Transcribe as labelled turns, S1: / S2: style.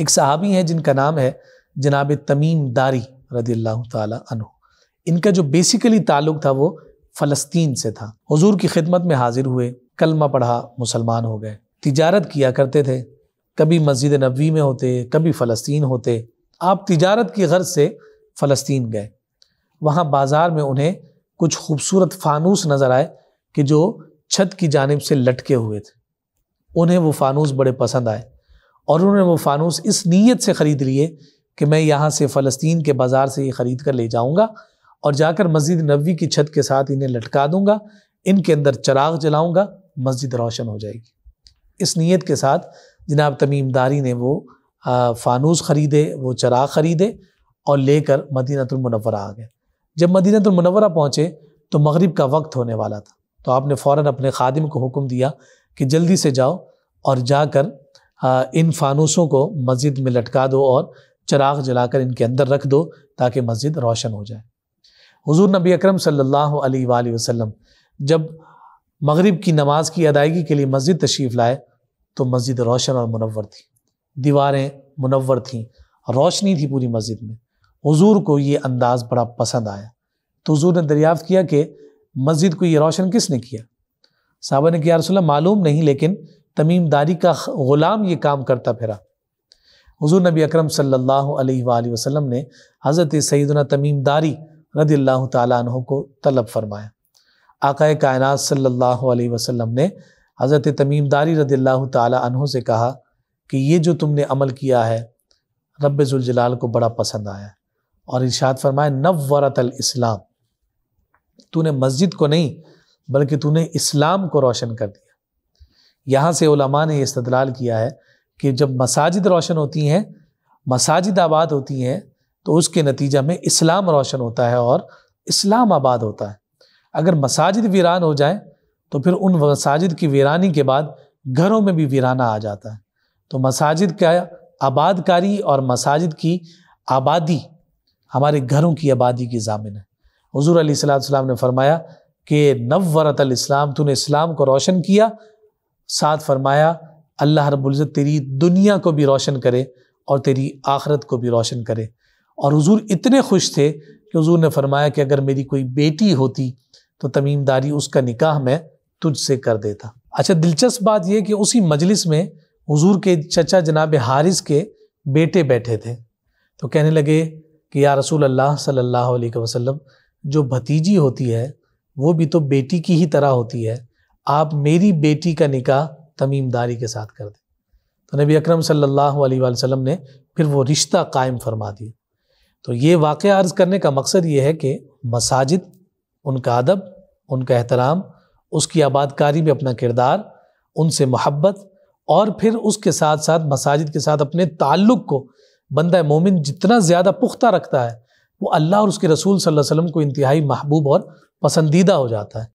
S1: एक सहाबी हैं जिनका नाम है जनाब तमीम दारी रदी अल्लाह तु इनका जो बेसिकली ताल्लुक था वो फ़लस्तीन से था हजूर की खिदमत में हाजिर हुए कलमा पढ़ा मुसलमान हो गए तिजारत किया करते थे कभी मस्जिद नबी में होते कभी फ़लस्तीन होते आप तिजारत की गर्ज से फ़लस्तीन गए वहाँ बाज़ार में उन्हें कुछ खूबसूरत फानूस नज़र आए कि जो छत की जानब से लटके हुए थे उन्हें वो फानूस बड़े पसंद आए और उन्होंने वो फ़ानूस इस नीयत से ख़रीद लिए कि मैं यहाँ से फ़लस्तीन के बाज़ार से ये ख़रीद कर ले जाऊँगा और जाकर मस्जिद नबी की छत के साथ इन्हें लटका दूँगा इनके अंदर चराग जलाऊँगा मस्जिद रोशन हो जाएगी इस नीयत के साथ जनाब तमीमदारी ने वो फ़ानूस ख़रीदे वो चराग ख़रीदे और लेकर मदीनतमनवरा आ गए जब मदीनतमनवरा पहुँचे तो मगरिब का वक्त होने वाला था तो आपने फ़ौर अपने खादिम को हुक्म दिया कि जल्दी से जाओ और जाकर इन फानूसों को मस्जिद में लटका दो और चराग जलाकर इनके अंदर रख दो ताकि मस्जिद रोशन हो जाए हुजूर नबी अकरम सल्लल्लाहु अलैहि वसल्लम जब मगरिब की नमाज की अदायगी के लिए मस्जिद तशरीफ़ लाए तो मस्जिद रोशन और मुनवर थी दीवारें मुनवर थीं रोशनी थी पूरी मस्जिद में हुजूर को ये अंदाज़ बड़ा पसंद आया तो हुजूर ने दरियाफ़्त किया कि मस्जिद को ये रोशन किसने किया साहबा ने किया रसोल्ला मालूम नहीं लेकिन तमीमदारी का ग़ुलाम ये काम करता फिरा हजूर नबी अकरम सल्लल्लाहु अलैहि वसल्लम ने हज़रत सैदना तमीमदारी रदी अल्लाह तु को तलब फरमाया आकाए कायनात सल्लल्लाहु अलैहि वसल्लम ने हज़रत तमीमदारी रदी अल्लाह तहों से कहा कि ये जो तुमने अमल किया है रब को बड़ा पसंद आया और इर्शाद फरमाया नववरत इस्लाम तूने मस्जिद को नहीं बल्कि तूने इस्लाम को रोशन कर दिया यहाँ से उलमा ने इस्तलाल किया है कि जब मसाजिद रोशन होती हैं मसाजिद आबाद होती हैं तो उसके नतीजा में इस्लाम रोशन होता है और इस्लाम आबाद होता है अगर मसाजिद वीरान हो जाए तो फिर उन मसाजिद की वीरानी के बाद घरों में भी वीराना आ जाता है तो मसाजिद का आबादकारी और मसाजिद की आबादी हमारे घरों की आबादी की जामिन है हजूर अली सलाम ने फरमाया कि नवरत इस्लाम तूने इस्लाम को रोशन किया साथ फरमाया अल्लाह रबुल्ज़त तेरी दुनिया को भी रोशन करे और तेरी आखरत को भी रोशन करे और हुजूर इतने खुश थे कि हुजूर ने फरमाया कि अगर मेरी कोई बेटी होती तो तमीमदारी उसका निकाह मैं तुझसे कर देता अच्छा दिलचस्प बात यह कि उसी मजलिस में हुजूर के चचा जनाब हारिस के बेटे बैठे थे तो कहने लगे कि या रसूल अल्लाह सल्लल्लाहु अलैहि वसल्लम जो भतीजी होती है वो भी तो बेटी की ही तरह होती है आप मेरी बेटी का निकाह तमीमदारी के साथ कर दें तो नबी अकरम सल्लल्लाहु अलैहि वसल्लम ने फिर वो रिश्ता कायम फरमा दिया तो ये वाक़ अर्ज़ करने का मकसद ये है कि मसाजिद उनका अदब उनका एहतराम उसकी आबादकारी में अपना किरदार उनसे मोहब्बत और फिर उसके साथ साथ मसाजिद के साथ अपने ताल्लुक़ को बंदा मोमिन जितना ज़्यादा पुख्ता रखता है वो अल्लाह और उसके रसूल सल्लल्लाहु अलैहि वसल्लम को इंतहाई महबूब और पसंदीदा हो जाता है